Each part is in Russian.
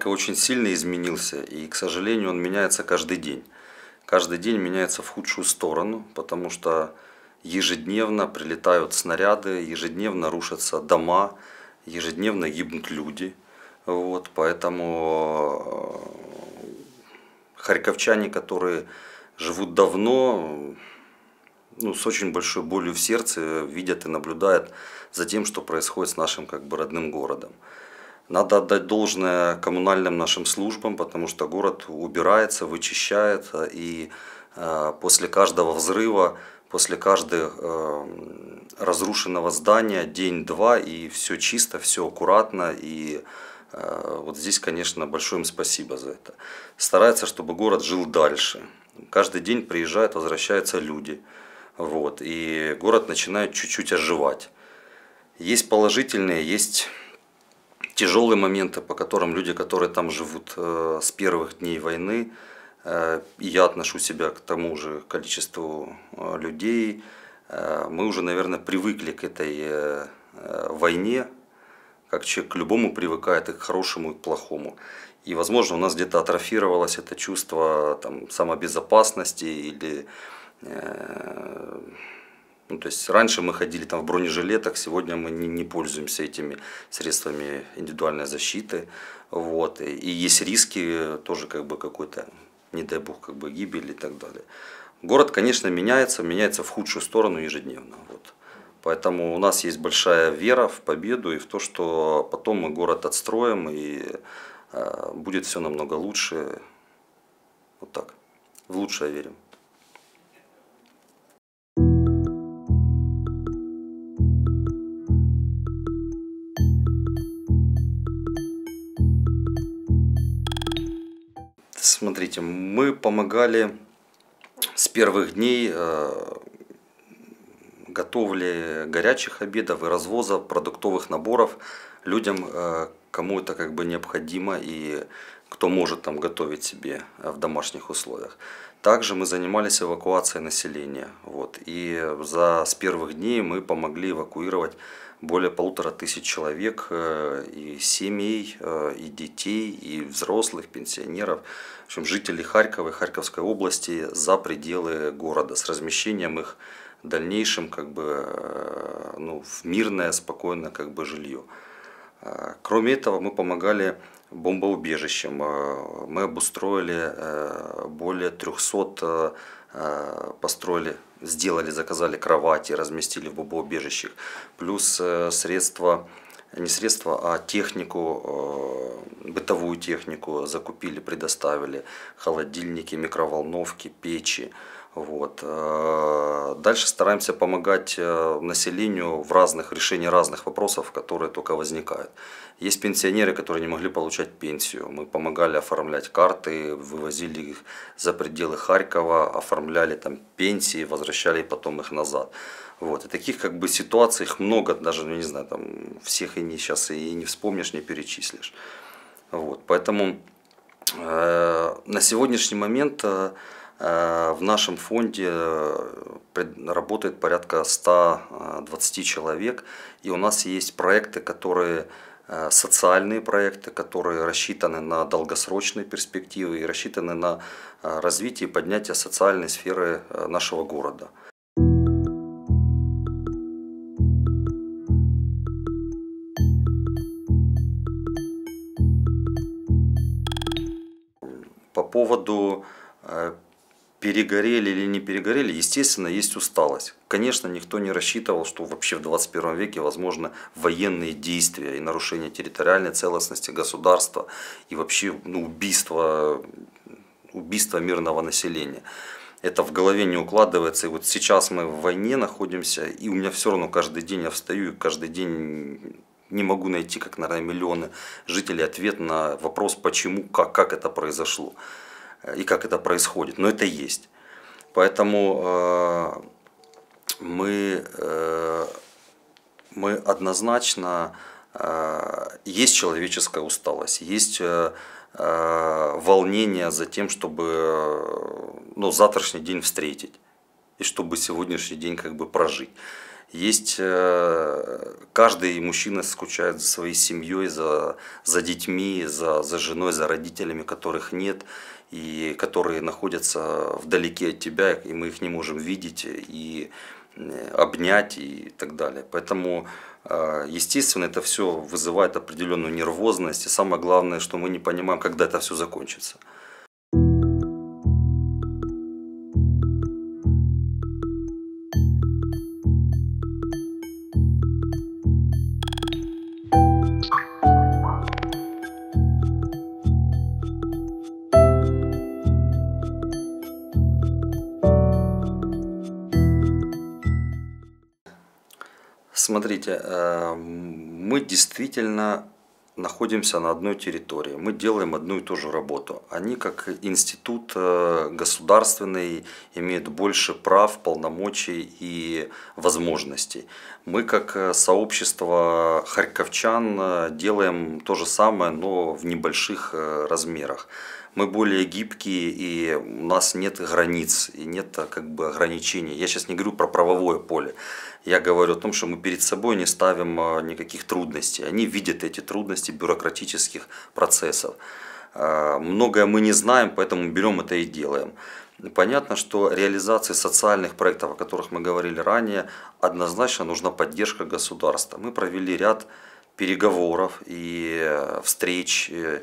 Харьков очень сильно изменился, и, к сожалению, он меняется каждый день. Каждый день меняется в худшую сторону, потому что ежедневно прилетают снаряды, ежедневно рушатся дома, ежедневно гибнут люди. Вот, поэтому э, харьковчане, которые живут давно, ну, с очень большой болью в сердце видят и наблюдают за тем, что происходит с нашим как бы родным городом. Надо отдать должное коммунальным нашим службам, потому что город убирается, вычищает, э, и э, после каждого взрыва, после каждого э, разрушенного здания день-два, и все чисто, все аккуратно, и вот здесь, конечно, большое им спасибо за это. Старается, чтобы город жил дальше. Каждый день приезжают, возвращаются люди. Вот, и город начинает чуть-чуть оживать. Есть положительные, есть тяжелые моменты, по которым люди, которые там живут э, с первых дней войны, э, и я отношу себя к тому же количеству э, людей, э, мы уже, наверное, привыкли к этой э, э, войне, как человек к любому привыкает, и к хорошему, и к плохому. И, возможно, у нас где-то атрофировалось это чувство там, самобезопасности или ну, то есть раньше мы ходили там в бронежилетах, сегодня мы не, не пользуемся этими средствами индивидуальной защиты. Вот. И, и есть риски тоже как бы какой-то, не дай бог, как бы гибели и так далее. Город, конечно, меняется, меняется в худшую сторону ежедневно. Вот. Поэтому у нас есть большая вера в победу и в то, что потом мы город отстроим и э, будет все намного лучше. Вот так. В лучшее верим. Смотрите, мы помогали с первых дней э, готовили горячих обедов и развоза продуктовых наборов людям, э, кому это как бы необходимо и кто может там готовить себе э, в домашних условиях. Также мы занимались эвакуацией населения. Вот, и за, с первых дней мы помогли эвакуировать более полутора тысяч человек э, и семей, э, и детей, и взрослых, пенсионеров, в общем, жителей Харькова и Харьковской области за пределы города с размещением их в дальнейшем как бы, э, ну, в мирное, спокойное как бы, жилье. Кроме этого, мы помогали бомбоубежищем. Мы обустроили более 300, построили сделали, заказали кровати, разместили в бомбоубежищах, плюс э, средства не средства, а технику, э, бытовую технику закупили, предоставили, холодильники, микроволновки, печи, вот. Э, дальше стараемся помогать э, населению в разных решении разных вопросов, которые только возникают. Есть пенсионеры, которые не могли получать пенсию. Мы помогали оформлять карты, вывозили их за пределы Харькова, оформляли там пенсии, возвращали потом их назад. Вот. И таких как бы ситуаций их много, даже, ну, не знаю, там всех и не сейчас и не вспомнишь, не перечислишь. Вот. Поэтому э, на сегодняшний момент э, Э, в нашем фонде э, работает порядка 120 э, человек, и у нас есть проекты, которые социальные проекты, которые рассчитаны на долгосрочные перспективы и рассчитаны на развитие и поднятие социальной сферы нашего города. По поводу перегорели или не перегорели, естественно, есть усталость. Конечно, никто не рассчитывал, что вообще в 21 веке возможно военные действия и нарушение территориальной целостности государства и вообще ну, убийство, убийство мирного населения. Это в голове не укладывается. И вот сейчас мы в войне находимся, и у меня все равно каждый день я встаю, и каждый день не могу найти, как, наверное, миллионы жителей, ответ на вопрос, почему, как, как это произошло и как это происходит. Но это есть. Поэтому э, мы, э, мы однозначно... Э, есть человеческая усталость, есть волнение за тем, чтобы ну, завтрашний день встретить и чтобы сегодняшний день как бы прожить. Есть каждый мужчина скучает за своей семьей, за, за детьми, за, за женой, за родителями, которых нет и которые находятся вдалеке от тебя, и мы их не можем видеть и э, обнять и так далее. Поэтому, э, естественно, это все вызывает определенную нервозность. И самое главное, что мы не понимаем, когда это все закончится. знаете, эм, мы действительно находимся на одной территории, мы делаем одну и ту же работу. Они как институт э, государственный имеют больше прав, полномочий и возможностей. Мы как э, сообщество харьковчан э, делаем то же самое, но в небольших размерах мы более гибкие, и у нас нет границ, и нет а, как бы ограничений. Я сейчас не говорю про правовое поле. Я говорю о том, что мы перед собой не ставим а, никаких трудностей. Они видят эти трудности бюрократических процессов. А, многое мы не знаем, поэтому берем это и делаем. Понятно, что реализации социальных проектов, о которых мы говорили ранее, однозначно нужна поддержка государства. Мы провели ряд переговоров и э, встреч, э,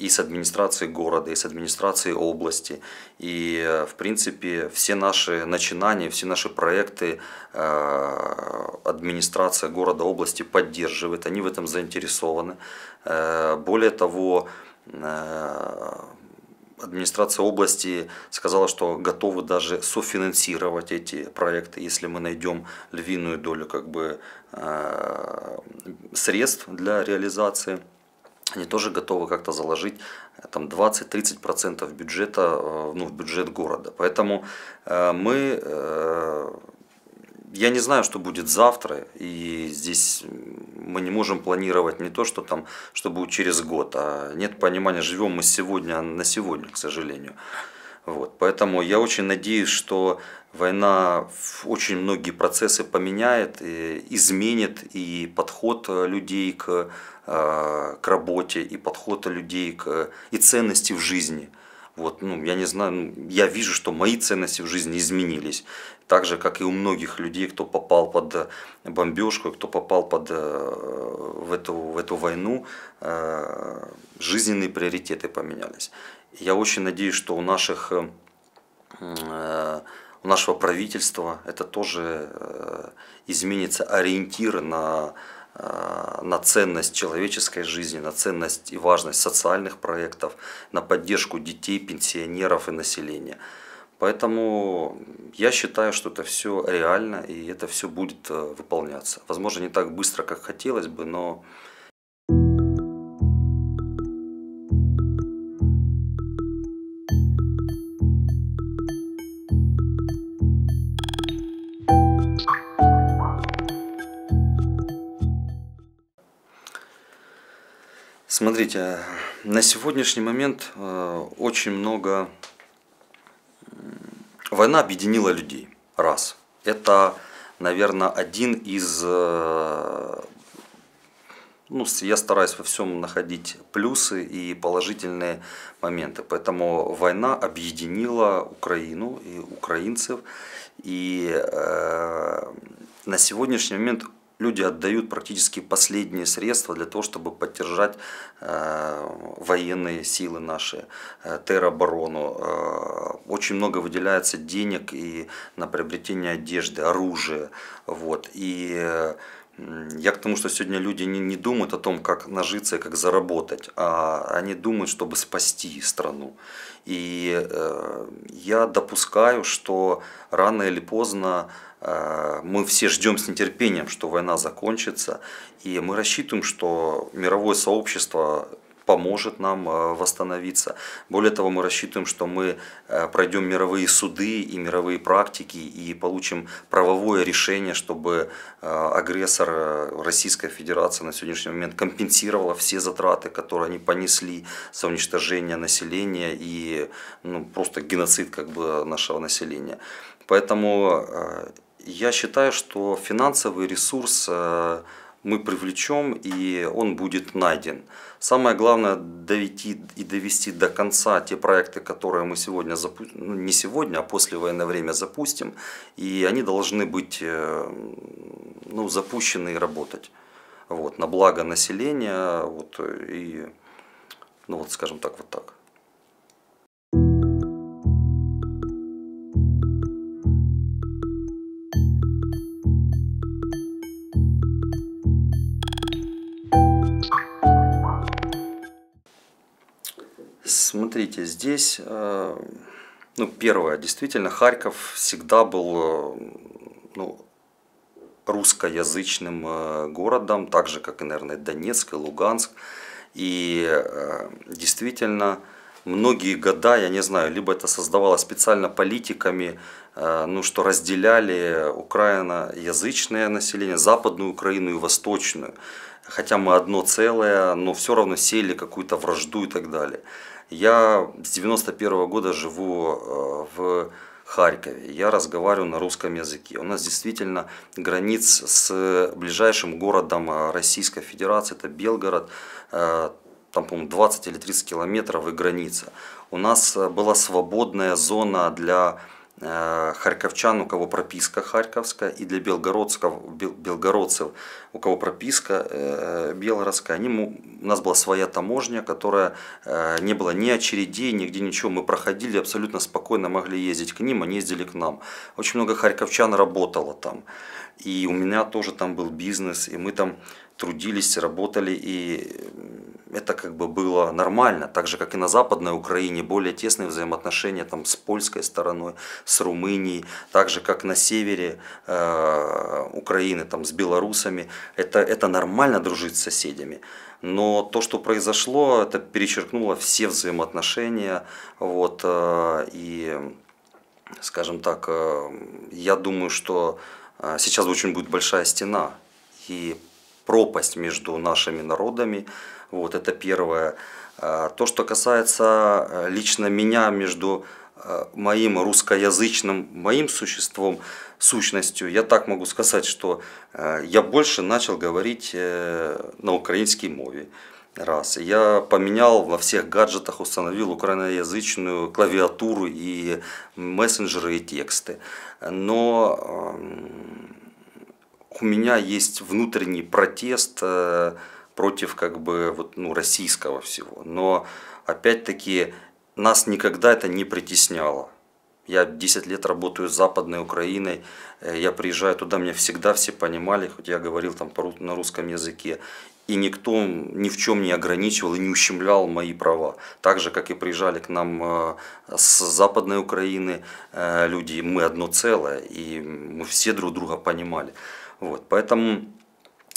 и с администрацией города, и с администрацией области. И, э, в принципе, все наши начинания, все наши проекты э, администрация города, области поддерживает, они в этом заинтересованы. Э, более того, администрация области сказала, что готовы даже софинансировать эти проекты, если мы найдем львиную долю как бы, средств для реализации они тоже готовы как-то заложить э, там 20-30% бюджета э, ну, в бюджет города. Поэтому э, мы я не знаю, что будет завтра, и здесь мы не можем планировать не то, что там, что будет через год, а нет понимания, живем мы сегодня а на сегодня, к сожалению. Вот, поэтому я очень надеюсь, что война очень многие процессы поменяет, э, изменит и подход э, людей к, э, к работе, и подход людей к, и ценности в жизни. Вот, ну, я не знаю, ну, я вижу, что мои ценности в жизни изменились. Так же, как и у многих людей, кто попал под бомбежку, кто попал под, в, эту, в эту войну, жизненные приоритеты поменялись. Я очень надеюсь, что у наших э, э, у нашего правительства это тоже э, изменится ориентиры на, на ценность человеческой жизни, на ценность и важность социальных проектов, на поддержку детей, пенсионеров и населения. Поэтому я считаю, что это все реально и это все будет выполняться. Возможно, не так быстро, как хотелось бы, но Смотрите, на сегодняшний момент э, очень много... Война объединила людей, раз. Это, наверное, один из... Э, ну, я стараюсь во всем находить плюсы и положительные моменты. Поэтому война объединила Украину и украинцев. И э, на сегодняшний момент люди отдают практически последние средства для того, чтобы поддержать э, военные силы наши, э, тероборону. Э, очень много выделяется денег и на приобретение одежды, оружия. Вот. И я к тому, что сегодня люди не, не думают о том, как нажиться и как заработать, а они думают, чтобы спасти страну. И э, я допускаю, что рано или поздно э, мы все ждем с нетерпением, что война закончится, и мы рассчитываем, что мировое сообщество поможет нам э, восстановиться. Более того, мы рассчитываем, что мы э, пройдем мировые суды и мировые практики и получим правовое решение, чтобы э, агрессор Российская Федерация на сегодняшний момент компенсировала все затраты, которые они понесли за уничтожение населения и ну, просто геноцид как бы нашего населения. Поэтому я считаю, что финансовый ресурс мы привлечем и он будет найден. Самое главное довести и довести до конца те проекты, которые мы сегодня запустим, ну, не сегодня, а после военное время запустим, и они должны быть э, ну, запущены и работать вот, на благо населения вот, э, и, ну, вот, скажем так, вот так. Смотрите, здесь, э, ну, первое, действительно, Харьков всегда был, э, ну, русскоязычным э, городом, так же, как и, наверное, Донецк и Луганск. И действительно, многие года, я не знаю, либо это создавалось специально политиками, ну, что разделяли украиноязычное население, западную Украину и восточную. Хотя мы одно целое, но все равно сели какую-то вражду и так далее. Я с 91 -го года живу э, в Харькове. Я разговариваю на русском языке. У нас действительно границ с ближайшим городом э, Российской Федерации, это Белгород, э, там, по-моему, 20 или 30 километров и граница. У нас была свободная зона для Э, харьковчан, у кого прописка харьковская, и для белгородцев, белгородцев у кого прописка э, белгородская. Они, у нас была своя таможня, которая э, не было ни очередей, нигде ничего. Мы проходили абсолютно спокойно, могли ездить к ним, они ездили к нам. Очень много харьковчан работало там. И у меня тоже там был бизнес, и мы там трудились, работали, и это как бы было нормально, так же, как и на Западной Украине, более тесные взаимоотношения там, с польской стороной, с Румынией, так же, как на севере э, Украины, там, с белорусами. Это, это нормально дружить с соседями. Но то, что произошло, это перечеркнуло все взаимоотношения. Вот, э, и, скажем так, э, я думаю, что э, сейчас очень будет большая стена. И пропасть между нашими народами. Вот это первое. А, то, что касается э, лично меня между э, моим русскоязычным, моим существом, сущностью, я так могу сказать, что э, я больше начал говорить на украинской мове. Раз. Я поменял во всех гаджетах, установил украиноязычную клавиатуру и мессенджеры и тексты. Но у меня есть внутренний протест э, против как бы вот, ну, российского всего. Но опять-таки нас никогда это не притесняло. Я 10 лет работаю с Западной Украиной, э, я приезжаю туда, меня всегда все понимали, хоть я говорил там на русском языке. И никто ни в чем не ограничивал и не ущемлял мои права. Так же, как и приезжали к нам э, с Западной Украины люди, мы одно целое, и мы все друг друга понимали. Вот, поэтому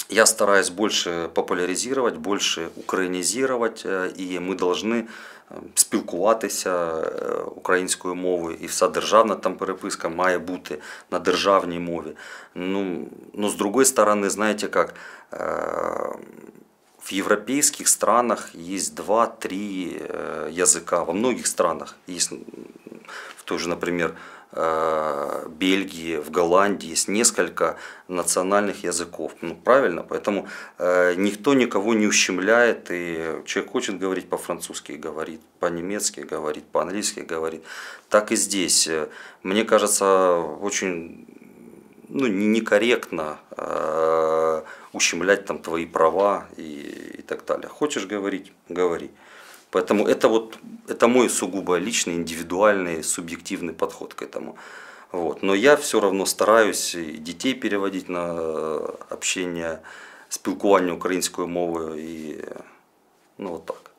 я стараюсь больше популяризировать, больше украинизировать, э, и мы должны э, спілкуватися э, українською мовою, і вся державна там переписка має бути на державній мові. Ну, ну з другої сторони, знаєте як, в европейских странах есть 2-3 языка, во многих странах есть, в той же, например, Э, Бельгии, в Голландии есть несколько национальных языков. Ну, правильно, поэтому э, никто никого не ущемляет, и человек хочет говорить по-французски, говорит по-немецки, говорит по-английски, говорит. Так и здесь. Э, мне кажется, очень ну, некорректно э, ущемлять там твои права и, и так далее. Хочешь говорить – говори. Поэтому это вот это мой сугубо личный, индивидуальный, субъективный подход к этому. Вот. Но я все равно стараюсь детей переводить на э, общение, спілкування українською мовою и, ну вот так.